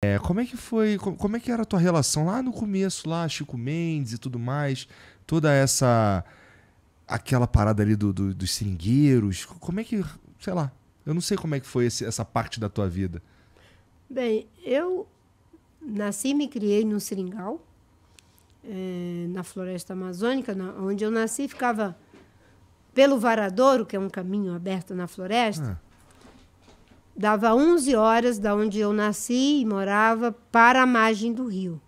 É, como é que foi, como é que era a tua relação lá no começo, lá, Chico Mendes e tudo mais, toda essa, aquela parada ali do, do, dos seringueiros, como é que, sei lá, eu não sei como é que foi esse, essa parte da tua vida. Bem, eu nasci e me criei no seringal, é, na floresta amazônica, na, onde eu nasci ficava pelo Varadouro, que é um caminho aberto na floresta, ah dava 11 horas da onde eu nasci e morava para a margem do rio.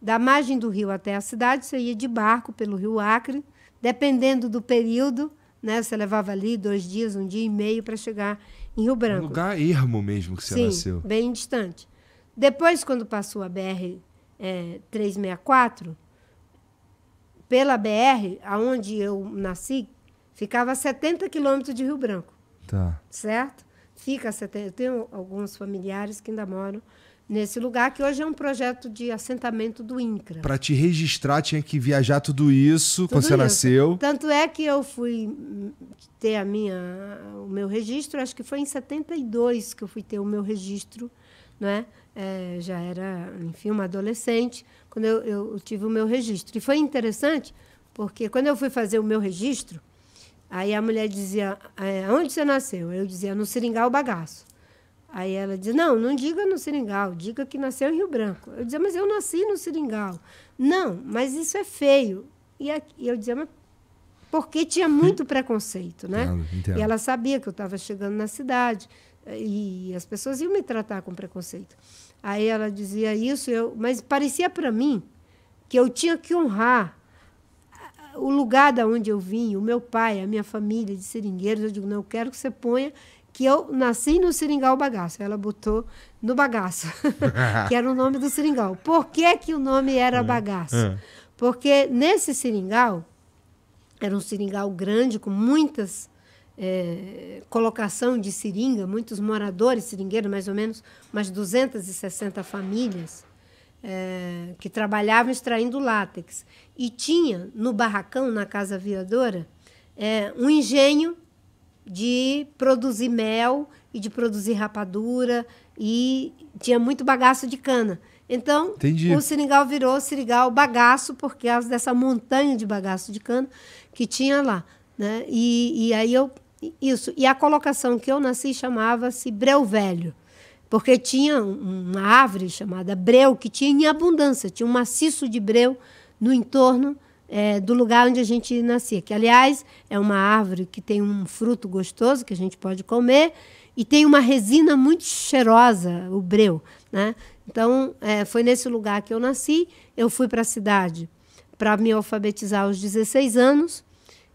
Da margem do rio até a cidade, você ia de barco pelo rio Acre, dependendo do período, né? Você levava ali dois dias, um dia e meio para chegar em Rio Branco. Um lugar ermo mesmo que você Sim, nasceu. bem distante. Depois, quando passou a BR é, 364, pela BR, aonde eu nasci, ficava a 70 quilômetros de Rio Branco. Tá. Certo? fica eu tenho alguns familiares que ainda moram nesse lugar que hoje é um projeto de assentamento do INCRA. Para te registrar tinha que viajar tudo isso tudo quando você isso. nasceu. Tanto é que eu fui ter a minha o meu registro, acho que foi em 72 que eu fui ter o meu registro, não é? é já era, enfim, uma adolescente quando eu, eu tive o meu registro. E foi interessante porque quando eu fui fazer o meu registro, Aí a mulher dizia: é, Onde você nasceu? Eu dizia: No Seringal Bagaço. Aí ela diz: Não, não diga no Seringal, diga que nasceu em Rio Branco. Eu dizia: Mas eu nasci no Seringal. Não, mas isso é feio. E eu dizia: Mas porque tinha muito preconceito, né? entendo. E ela sabia que eu estava chegando na cidade e as pessoas iam me tratar com preconceito. Aí ela dizia isso, eu, mas parecia para mim que eu tinha que honrar o lugar da onde eu vim, o meu pai, a minha família de seringueiros, eu digo, não, eu quero que você ponha que eu nasci no Seringal Bagaço. Ela botou no Bagaço, que era o nome do Seringal. Por que, que o nome era é, Bagaço? É. Porque nesse Seringal, era um seringal grande, com muitas é, colocação de seringa, muitos moradores seringueiros, mais ou menos umas 260 famílias é, que trabalhavam extraindo látex. E tinha no barracão, na casa viadora é, um engenho de produzir mel e de produzir rapadura e tinha muito bagaço de cana. Então, Entendi. o seringal virou seringal bagaço por causa dessa montanha de bagaço de cana que tinha lá. Né? E, e aí eu. Isso. E a colocação que eu nasci chamava-se Breu Velho porque tinha uma árvore chamada breu que tinha em abundância, tinha um maciço de breu no entorno é, do lugar onde a gente nascia, que aliás é uma árvore que tem um fruto gostoso que a gente pode comer e tem uma resina muito cheirosa, o breu, né? Então é, foi nesse lugar que eu nasci, eu fui para a cidade para me alfabetizar aos 16 anos.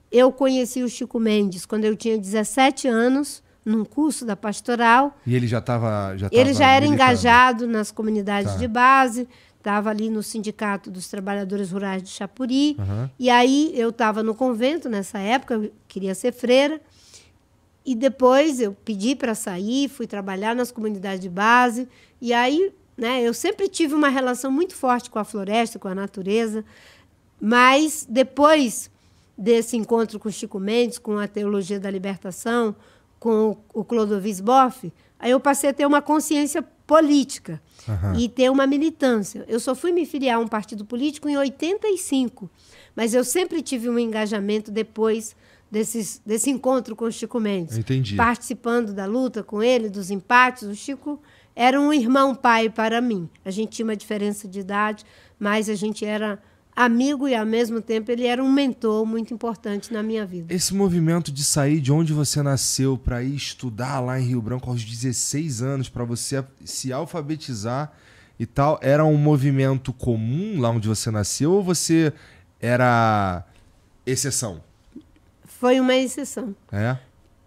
Eu conheci o Chico Mendes quando eu tinha 17 anos num curso da pastoral. E ele já estava. Já ele já era militando. engajado nas comunidades tá. de base, estava ali no Sindicato dos Trabalhadores Rurais de Chapuri. Uhum. E aí eu estava no convento nessa época, eu queria ser freira. E depois eu pedi para sair, fui trabalhar nas comunidades de base. E aí né, eu sempre tive uma relação muito forte com a floresta, com a natureza. Mas depois desse encontro com Chico Mendes, com a Teologia da Libertação, com o Clodovis Boff, aí eu passei a ter uma consciência política uhum. e ter uma militância. Eu só fui me filiar a um partido político em 85, mas eu sempre tive um engajamento depois desses, desse encontro com o Chico Mendes. Entendi. Participando da luta com ele, dos empates, o Chico era um irmão pai para mim. A gente tinha uma diferença de idade, mas a gente era amigo e ao mesmo tempo ele era um mentor muito importante na minha vida. Esse movimento de sair de onde você nasceu para ir estudar lá em Rio Branco aos 16 anos para você se alfabetizar e tal, era um movimento comum lá onde você nasceu ou você era exceção? Foi uma exceção. É.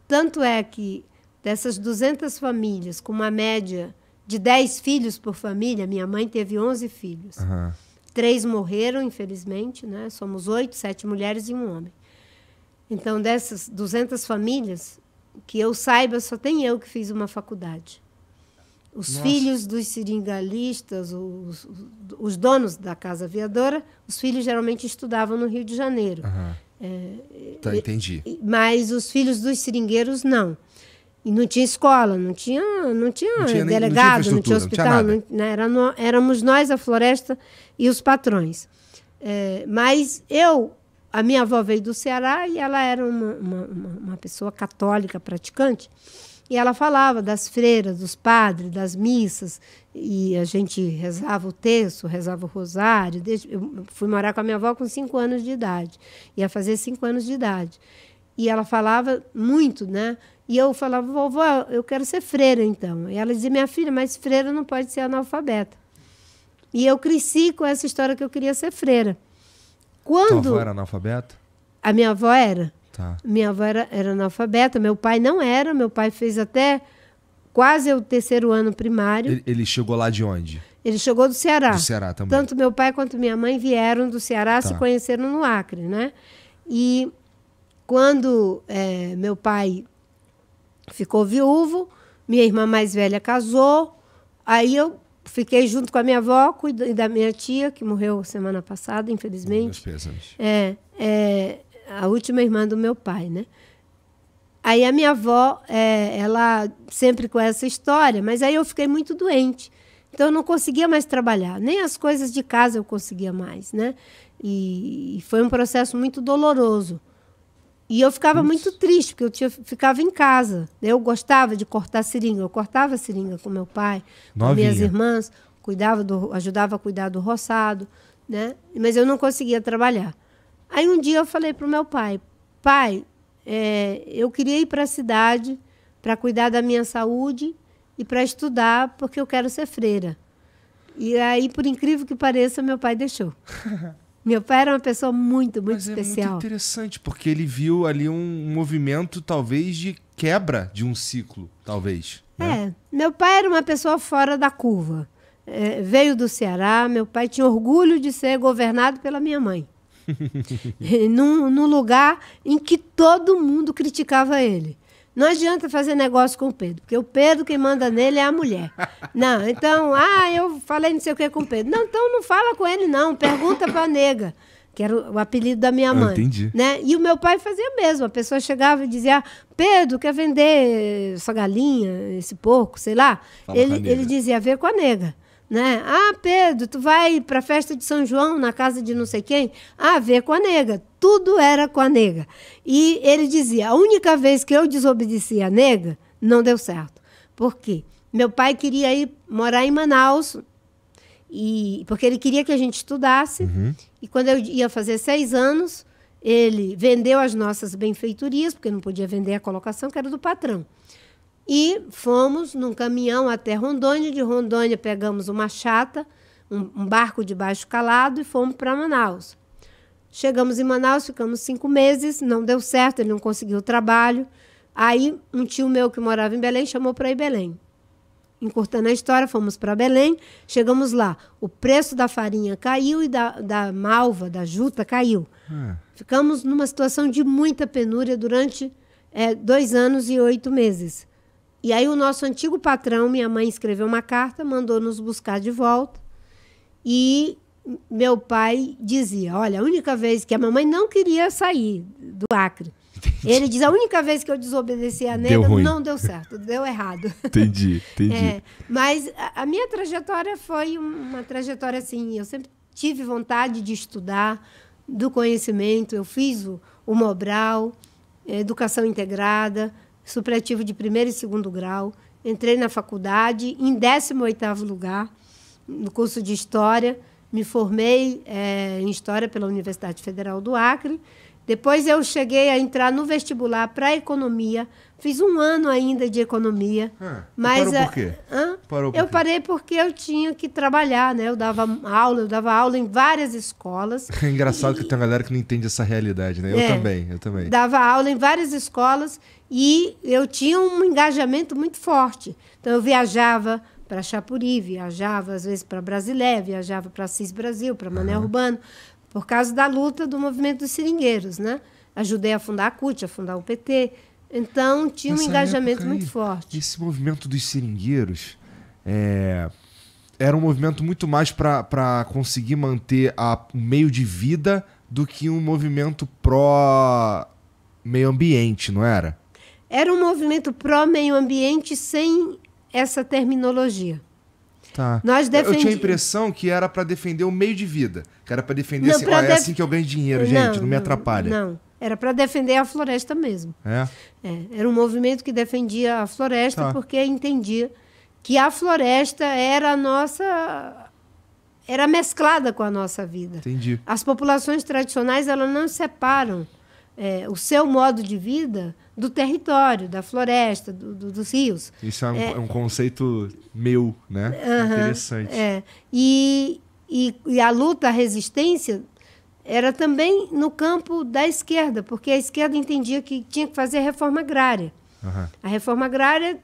Tanto é que dessas 200 famílias com uma média de 10 filhos por família, minha mãe teve 11 filhos. Uhum. Três morreram, infelizmente, né? Somos oito, sete mulheres e um homem. Então, dessas 200 famílias, que eu saiba, só tem eu que fiz uma faculdade. Os Nossa. filhos dos seringalistas, os, os, donos da casa aviadora, os filhos geralmente estudavam no Rio de Janeiro. Uhum. É, tá, entendi. Mas os filhos dos seringueiros, não. E não tinha escola, não tinha, não tinha, não tinha delegado, não tinha, não tinha hospital, não tinha não, né? era no, éramos nós, a floresta e os patrões. É, mas eu, a minha avó veio do Ceará e ela era uma, uma, uma pessoa católica praticante. E ela falava das freiras, dos padres, das missas, e a gente rezava o texto, rezava o rosário. Eu fui morar com a minha avó com cinco anos de idade, ia fazer cinco anos de idade. E ela falava muito, né? E eu falava, vovó, eu quero ser freira então. E ela dizia, minha filha, mas freira não pode ser analfabeta. E eu cresci com essa história que eu queria ser freira. Quando. Tua avó era analfabeta? A minha avó era. Tá. Minha avó era, era analfabeta, meu pai não era, meu pai fez até quase o terceiro ano primário. Ele, ele, chegou lá de onde? Ele chegou do Ceará. Do Ceará também. Tanto meu pai quanto minha mãe vieram do Ceará, tá. se conheceram no Acre, né? E quando é, meu pai ficou viúvo, minha irmã mais velha casou, aí eu fiquei junto com a minha avó e da minha tia, que morreu semana passada, infelizmente. é, é, a última irmã do meu pai, né? Aí a minha avó, é, ela sempre com essa história, mas aí eu fiquei muito doente. Então eu não conseguia mais trabalhar, nem as coisas de casa eu conseguia mais, né? e foi um processo muito doloroso. E eu ficava muito triste, porque eu tinha, ficava em casa. Eu gostava de cortar seringa. Eu cortava seringa com meu pai, Novinha. com minhas irmãs, cuidava do, ajudava a cuidar do roçado, né? Mas eu não conseguia trabalhar. Aí um dia eu falei para o meu pai, pai, é, eu queria ir para a cidade para cuidar da minha saúde e para estudar, porque eu quero ser freira. E aí, por incrível que pareça, meu pai deixou. Meu pai era uma pessoa muito, muito Mas especial. É muito interessante, porque ele viu ali um movimento, talvez, de quebra de um ciclo, talvez. Né? É, meu pai era uma pessoa fora da curva. É, veio do Ceará, meu pai tinha orgulho de ser governado pela minha mãe. num, num lugar em que todo mundo criticava ele. Não adianta fazer negócio com o Pedro, porque o Pedro quem manda nele é a mulher. Não, então, ah, eu falei não sei o que com o Pedro. Não, então não fala com ele, não. Pergunta para a nega, que era o, apelido da minha ah, mãe. Ah, entendi. Né? E o meu pai fazia mesmo. A pessoa chegava e dizia, Pedro, quer vender essa galinha, esse porco, sei lá? ele, ele dizia, vê com a nega né? Ah, Pedro, tu vai para a festa de São João na casa de não sei quem? Ah, ver com a nega. Tudo era com a nega. E ele dizia: a única vez que eu desobedeci a nega, não deu certo. Por quê? Meu pai queria ir morar em Manaus, e, porque ele queria que a gente estudasse. Uhum. E quando eu ia fazer seis anos, ele vendeu as nossas benfeitorias, porque não podia vender a colocação, que era do patrão. E fomos num caminhão até Rondônia. De Rondônia pegamos uma chata, um, um barco de baixo calado e fomos para Manaus. Chegamos em Manaus, ficamos cinco meses, não deu certo, ele não conseguiu trabalho. Aí um tio meu que morava em Belém chamou para ir Belém. Encurtando a história, fomos para Belém, chegamos lá. O preço da farinha caiu e da, da malva, da juta, caiu. Ah. Ficamos numa situação de muita penúria durante é, dois anos e oito meses. E aí o nosso antigo patrão, minha mãe escreveu uma carta, mandou nos buscar de volta. E meu pai dizia: Olha, a única vez que a mamãe não queria sair do Acre. Entendi. Ele diz: A única vez que eu desobedeci a nega não deu certo, deu errado. Entendi, entendi. É, mas a, a, minha trajetória foi uma trajetória assim: eu sempre tive vontade de estudar, do conhecimento. Eu fiz o, o Mobral, educação integrada, supletivo de primeiro e segundo grau. Entrei na faculdade em 18º lugar no curso de História. Me formei é, em História pela Universidade Federal do Acre depois eu cheguei a entrar no vestibular para economia. Fiz um ano ainda de economia. Ah, mas parou por quê? Hã? Parou por eu quê? parei porque eu tinha que trabalhar, né? Eu dava aula, eu dava aula em várias escolas. É engraçado e... que tem uma galera que não entende essa realidade, né? Eu é, também, eu também. Dava aula em várias escolas e eu tinha um engajamento muito forte. Então eu viajava para Chapuri, viajava às vezes para Brasilé, viajava para Assis Brasil, para Mané uhum. Urbano, por causa da luta do movimento dos seringueiros, né? Ajudei a fundar a CUT, a fundar o PT. Então, tinha Nessa um engajamento aí, muito forte. Esse movimento dos seringueiros é, era um movimento muito mais para conseguir manter o meio de vida do que um movimento pró-meio ambiente, não era? Era um movimento pró-meio ambiente sem essa terminologia. Tá. Nós defendi... Eu tinha a impressão que era para defender o meio de vida, que era para defender não, assim, pra é def... é assim que eu ganho dinheiro, gente, não, não me atrapalha. Não, era para defender a floresta mesmo. É? é? Era um movimento que defendia a floresta tá. porque entendia que a floresta era a nossa era mesclada com a nossa vida. Entendi. As populações tradicionais elas não separam é, o seu modo de vida do território, da floresta, do, do, dos rios. Isso é um, é, é um conceito meu, né? Uh -huh, Interessante. É. E, e, e, a luta, a resistência, era também no campo da esquerda, porque a esquerda entendia que tinha que fazer a reforma agrária. Uh -huh. A reforma agrária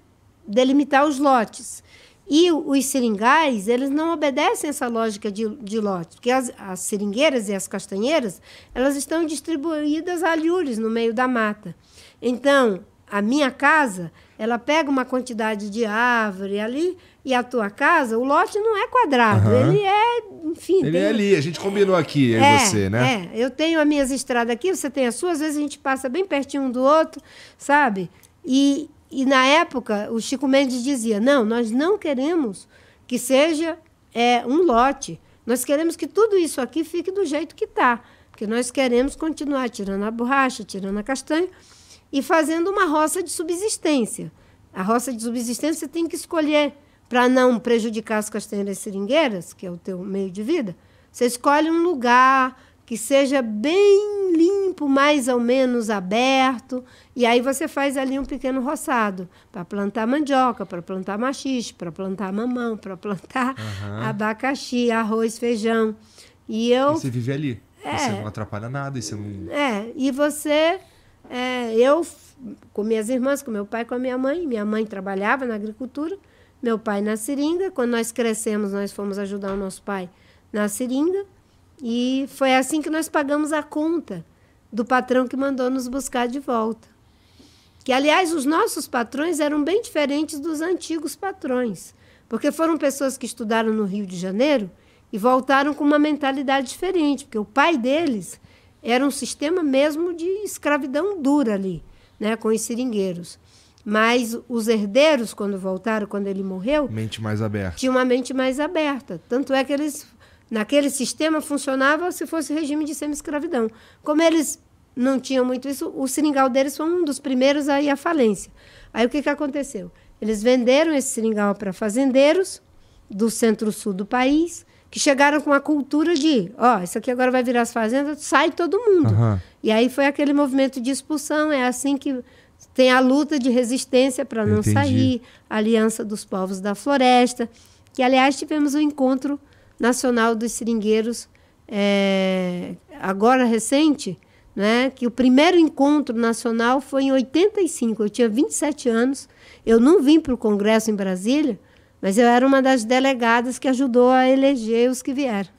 delimitar os lotes. E os seringais, eles não obedecem essa lógica de, de lote, porque as, as seringueiras e as castanheiras, elas estão distribuídas a alhures no meio da mata. Então, a minha casa, ela pega uma quantidade de árvore ali, e a tua casa, o lote não é quadrado, uhum. ele é, enfim... Ele tem... é ali, a gente combinou aqui, é, você, né? É, eu tenho as minhas estradas aqui, você tem as suas, às vezes a gente passa bem pertinho um do outro, sabe? E, e na época, o Chico Mendes dizia: não, nós não queremos que seja é, um lote, nós queremos que tudo isso aqui fique do jeito que está, porque nós queremos continuar tirando a borracha, tirando a castanha e fazendo uma roça de subsistência. A roça de subsistência tem que escolher para não prejudicar as castanheiras seringueiras, que é o teu meio de vida. Você escolhe um lugar que seja bem limpo, mais ou menos aberto, e aí você faz ali um pequeno roçado para plantar mandioca, para plantar machixe, para plantar mamão, para plantar uhum. abacaxi, arroz, feijão. E eu e Você vive ali. É, você não atrapalha nada, você não é, é, e você é, eu com minhas irmãs, com meu pai, com a minha mãe, minha mãe trabalhava na agricultura, meu pai na seringa, quando nós crescemos, nós fomos ajudar o nosso pai na seringa. E foi assim que nós pagamos a conta do patrão que mandou nos buscar de volta. Que, aliás, os nossos patrões eram bem diferentes dos antigos patrões, porque foram pessoas que estudaram no Rio de Janeiro e voltaram com uma mentalidade diferente, porque o pai deles era um sistema mesmo de escravidão dura ali, né, com os seringueiros. Mas os herdeiros, quando voltaram, quando ele morreu. Mente mais aberta. Tinha uma mente mais aberta. Tanto é que eles naquele sistema funcionava se fosse regime de semi-escravidão. Como eles não tinham muito isso, o seringal deles foi um dos primeiros a ir à falência. Aí o que, que aconteceu? Eles venderam esse seringal para fazendeiros do centro-sul do país, que chegaram com a cultura de, ó, oh, isso aqui agora vai virar as fazendas, sai todo mundo. Uhum. E aí foi aquele movimento de expulsão, é assim que tem a luta de resistência para não Entendi. sair, a aliança dos povos da floresta, que aliás tivemos um encontro Nacional dos Seringueiros, é, agora recente, né, que o primeiro encontro nacional foi em 85. Eu tinha 27 anos, eu não vim para o Congresso em Brasília, mas eu era uma das delegadas que ajudou a eleger os que vieram.